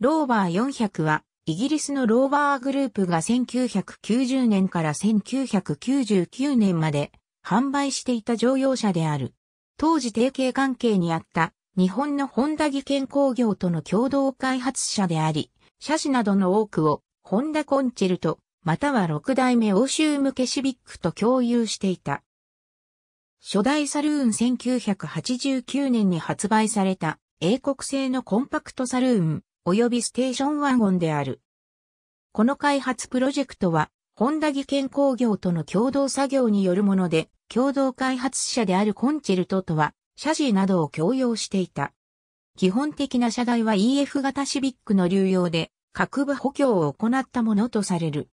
ローバー400は、イギリスのローバーグループが1990年から1999年まで販売していた乗用車である。当時提携関係にあった日本のホンダ技研工業との共同開発者であり、車種などの多くをホンダコンチェルト、または6代目欧州向けシビックと共有していた。初代サルーン1989年に発売された英国製のコンパクトサルーン及びステーションワゴンである。この開発プロジェクトは、ホンダ技研工業との共同作業によるもので、共同開発者であるコンチェルトとは、ジーなどを共用していた。基本的な車台は EF 型シビックの流用で、各部補強を行ったものとされる。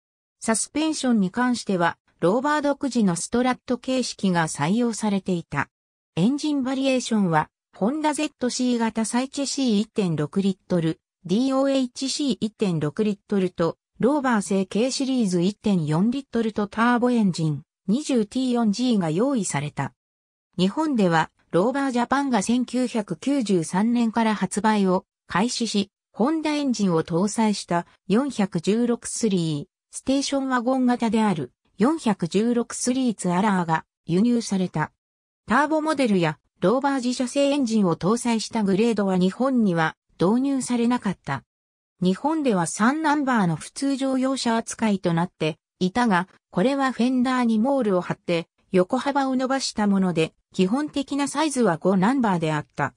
サスペンションに関しては、ローバー独自のストラット形式が採用されていた。エンジンバリエーションは、ホンダ ZC 型サイチェ C1.6 リットル、DOHC1.6 リットルと、ローバー製軽シリーズ1.4リットルとターボエンジン 20T4G が用意された。日本ではローバージャパンが1993年から発売を開始し、ホンダエンジンを搭載した416スリーステーションワゴン型である416スリーツアラーが輸入された。ターボモデルやローバー自社製エンジンを搭載したグレードは日本には導入されなかった。日本では3ナンバーの普通乗用車扱いとなっていたが、これはフェンダーにモールを貼って横幅を伸ばしたもので、基本的なサイズは5ナンバーであった。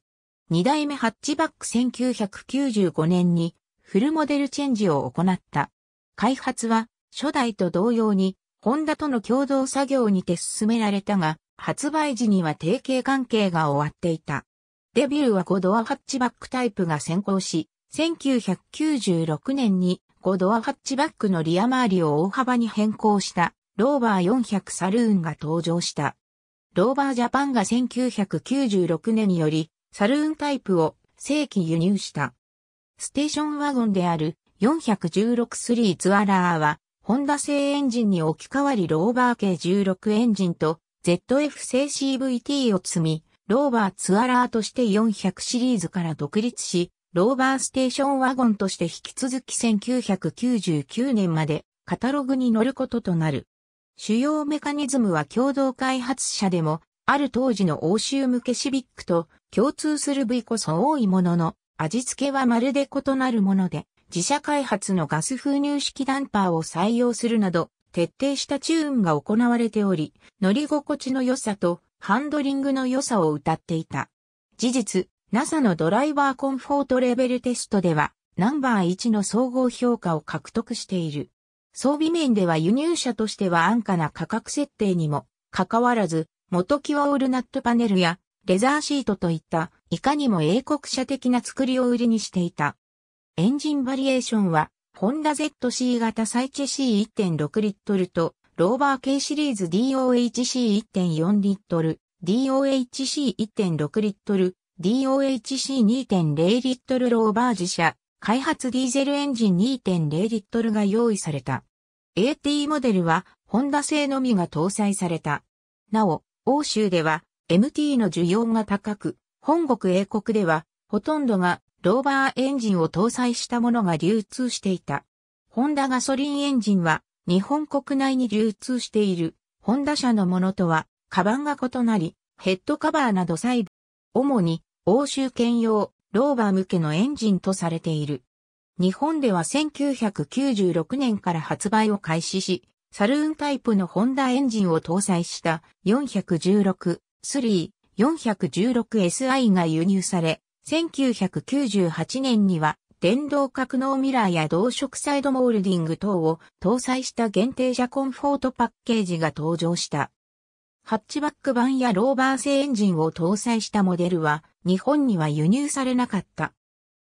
2代目ハッチバック1995年にフルモデルチェンジを行った。開発は初代と同様にホンダとの共同作業にて進められたが、発売時には提携関係が終わっていた。デビューは5ドアハッチバックタイプが先行し、1996年に5ドアハッチバックのリア周りを大幅に変更したローバー400サルーンが登場した。ローバージャパンが1996年によりサルーンタイプを正規輸入した。ステーションワゴンである416スリーツアラーはホンダ製エンジンに置き換わりローバー系16エンジンと ZF 製 CVT を積み、ローバーツアラーとして400シリーズから独立し、ローバーステーションワゴンとして引き続き1999年までカタログに乗ることとなる。主要メカニズムは共同開発者でも、ある当時の欧州向けシビックと共通する部位こそ多いものの、味付けはまるで異なるもので、自社開発のガス封入式ダンパーを採用するなど、徹底したチューンが行われており、乗り心地の良さとハンドリングの良さを歌っていた。事実、NASA のドライバーコンフォートレベルテストでは、ナンバー1の総合評価を獲得している。装備面では輸入車としては安価な価格設定にも、かかわらず、元キワオールナットパネルや、レザーシートといった、いかにも英国車的な作りを売りにしていた。エンジンバリエーションは、ホンダ ZC 型サイチェ C1.6 リットルとローバー系シリーズ DOHC1.4 リットル、DOHC1.6 リットル、DOHC2.0 リットルローバー自社、開発ディーゼルエンジン2.0リットルが用意された。AT モデルは、ホンダ製のみが搭載された。なお、欧州では、MT の需要が高く、本国英国では、ほとんどが、ローバーエンジンを搭載したものが流通していた。ホンダガソリンエンジンは、日本国内に流通している、ホンダ社のものとは、カバンが異なり、ヘッドカバーなど細部、主に、欧州圏用、ローバー向けのエンジンとされている。日本では1996年から発売を開始し、サルーンタイプのホンダエンジンを搭載した416、3、416SI が輸入され、1998年には電動格納ミラーや同色サイドモールディング等を搭載した限定車コンフォートパッケージが登場した。ハッチバック版やローバー製エンジンを搭載したモデルは日本には輸入されなかった。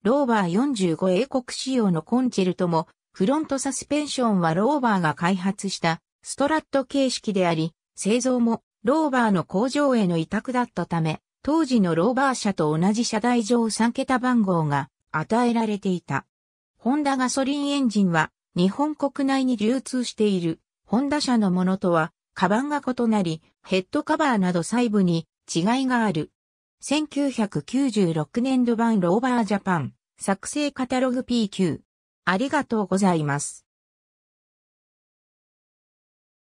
ローバー45英国仕様のコンチェルトもフロントサスペンションはローバーが開発したストラット形式であり、製造もローバーの工場への委託だったため、当時のローバー車と同じ車台上3桁番号が与えられていた。ホンダガソリンエンジンは日本国内に流通しているホンダ社のものとはカバンが異なりヘッドカバーなど細部に違いがある。1996年度版ローバージャパン作成カタログ PQ。ありがとうございます。